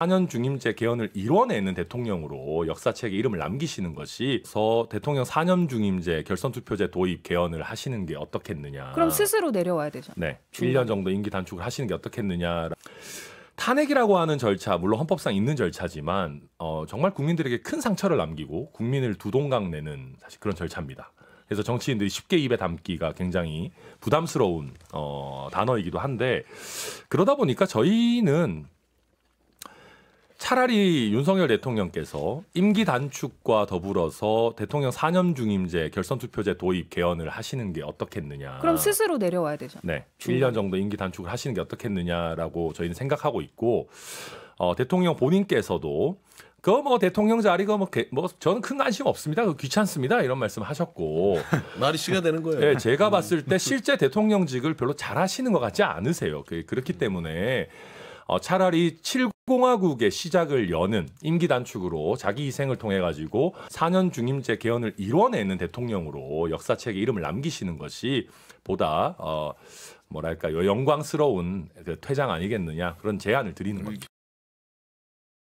4년 중임제 개헌을 이뤄내는 대통령으로 역사책에 이름을 남기시는 것이 서 대통령 4년 중임제 결선 투표제 도입 개헌을 하시는 게 어떻겠느냐. 그럼 스스로 내려와야 되죠. 네. 1년 음. 정도 임기 단축을 하시는 게 어떻겠느냐. 탄핵이라고 하는 절차, 물론 헌법상 있는 절차지만 어, 정말 국민들에게 큰 상처를 남기고 국민을 두동강내는 사실 그런 절차입니다. 그래서 정치인들이 쉽게 입에 담기가 굉장히 부담스러운 어, 단어이기도 한데 그러다 보니까 저희는 차라리 윤석열 대통령께서 임기 단축과 더불어서 대통령 4년 중임제 결선 투표제 도입 개헌을 하시는 게 어떻겠느냐. 그럼 스스로 내려와야 되죠. 네. 1년 정도 임기 단축을 하시는 게 어떻겠느냐라고 저희는 생각하고 있고 어, 대통령 본인께서도 그뭐 대통령 자리가 그 뭐, 개, 뭐 저는 큰 관심 없습니다. 그 귀찮습니다. 이런 말씀 하셨고 말이 시가 되는 거예요. 네, 제가 음. 봤을 때 실제 대통령직을 별로 잘하시는 것 같지 않으세요. 그, 그렇기 때문에 어, 차라리 7공화국의 시작을 여는 임기 단축으로 자기 희생을 통해 가지고 4년 중임제 개헌을 이뤄내는 대통령으로 역사책에 이름을 남기시는 것이 보다 어, 뭐랄까요 영광스러운 그 퇴장 아니겠느냐 그런 제안을 드리는 음. 겁니다.